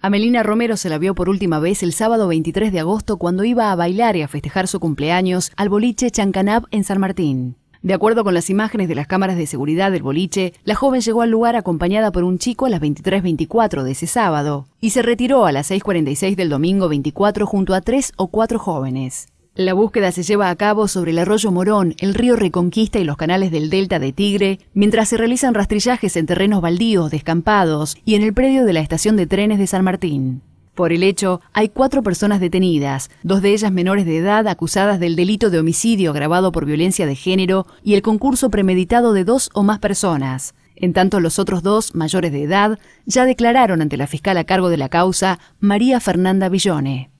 Amelina Romero se la vio por última vez el sábado 23 de agosto cuando iba a bailar y a festejar su cumpleaños al boliche Chancanab en San Martín. De acuerdo con las imágenes de las cámaras de seguridad del boliche, la joven llegó al lugar acompañada por un chico a las 23.24 de ese sábado y se retiró a las 6.46 del domingo 24 junto a tres o cuatro jóvenes. La búsqueda se lleva a cabo sobre el arroyo Morón, el río Reconquista y los canales del delta de Tigre, mientras se realizan rastrillajes en terrenos baldíos, descampados y en el predio de la estación de trenes de San Martín. Por el hecho, hay cuatro personas detenidas, dos de ellas menores de edad acusadas del delito de homicidio agravado por violencia de género y el concurso premeditado de dos o más personas. En tanto, los otros dos, mayores de edad, ya declararon ante la fiscal a cargo de la causa, María Fernanda Villone.